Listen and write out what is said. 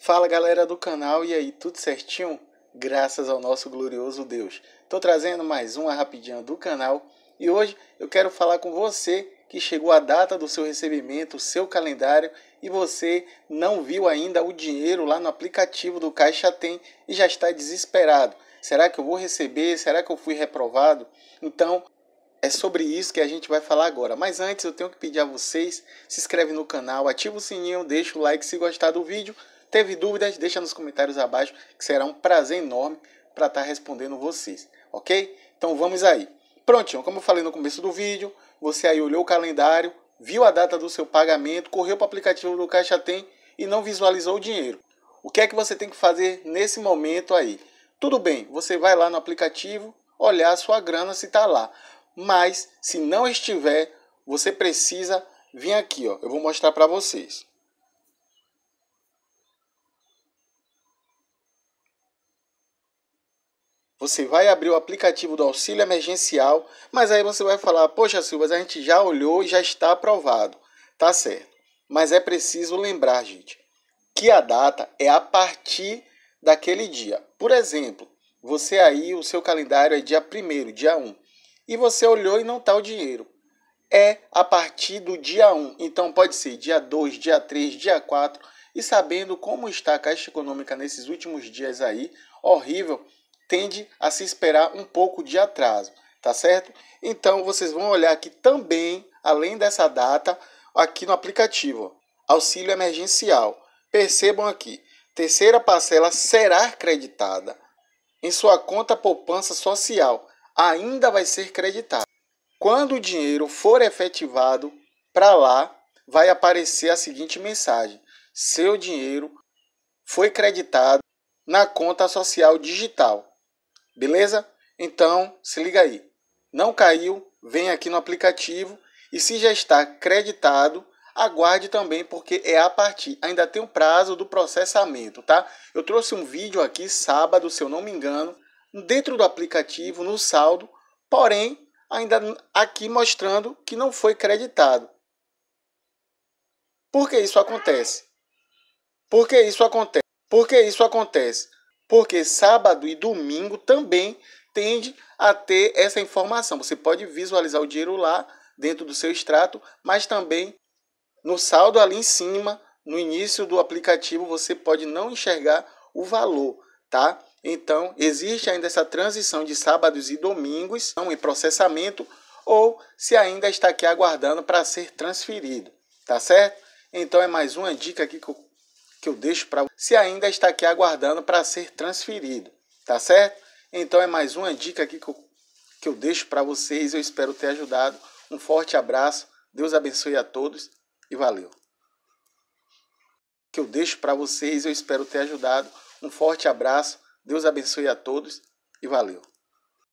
Fala galera do canal, e aí, tudo certinho? Graças ao nosso glorioso Deus. Estou trazendo mais uma rapidinha do canal e hoje eu quero falar com você que chegou a data do seu recebimento, o seu calendário e você não viu ainda o dinheiro lá no aplicativo do Caixa Tem e já está desesperado. Será que eu vou receber? Será que eu fui reprovado? Então, é sobre isso que a gente vai falar agora. Mas antes eu tenho que pedir a vocês, se inscreve no canal, ativa o sininho, deixa o like se gostar do vídeo Teve dúvidas? Deixa nos comentários abaixo, que será um prazer enorme para estar tá respondendo vocês, ok? Então vamos aí. Prontinho, como eu falei no começo do vídeo, você aí olhou o calendário, viu a data do seu pagamento, correu para o aplicativo do Caixa Tem e não visualizou o dinheiro. O que é que você tem que fazer nesse momento aí? Tudo bem, você vai lá no aplicativo, olhar a sua grana se está lá. Mas se não estiver, você precisa vir aqui, ó. Eu vou mostrar para vocês. Você vai abrir o aplicativo do auxílio emergencial, mas aí você vai falar: Poxa, Silvas, a gente já olhou e já está aprovado. Tá certo. Mas é preciso lembrar, gente, que a data é a partir daquele dia. Por exemplo, você aí, o seu calendário é dia 1, dia 1, e você olhou e não está o dinheiro. É a partir do dia 1. Então pode ser dia 2, dia 3, dia 4. E sabendo como está a Caixa Econômica nesses últimos dias aí, horrível, tende a se esperar um pouco de atraso, tá certo? Então vocês vão olhar aqui também, além dessa data, aqui no aplicativo, auxílio emergencial. Percebam aqui, terceira parcela será creditada em sua conta poupança social, ainda vai ser creditada. Quando o dinheiro for efetivado para lá, vai aparecer a seguinte mensagem: seu dinheiro foi creditado na conta social digital. Beleza? Então, se liga aí. Não caiu? Vem aqui no aplicativo e se já está creditado, aguarde também porque é a partir, ainda tem o um prazo do processamento, tá? Eu trouxe um vídeo aqui sábado, se eu não me engano, dentro do aplicativo, no saldo, porém, ainda aqui mostrando que não foi creditado. Por que isso acontece? Por que isso acontece? Por que isso acontece? porque sábado e domingo também tende a ter essa informação. Você pode visualizar o dinheiro lá dentro do seu extrato, mas também no saldo ali em cima, no início do aplicativo, você pode não enxergar o valor, tá? Então, existe ainda essa transição de sábados e domingos não em processamento ou se ainda está aqui aguardando para ser transferido, tá certo? Então é mais uma dica aqui que eu que eu deixo para se ainda está aqui aguardando para ser transferido, tá certo? Então é mais uma dica aqui que eu, que eu deixo para vocês. Eu espero ter ajudado. Um forte abraço. Deus abençoe a todos e valeu. Que eu deixo para vocês. Eu espero ter ajudado. Um forte abraço. Deus abençoe a todos e valeu.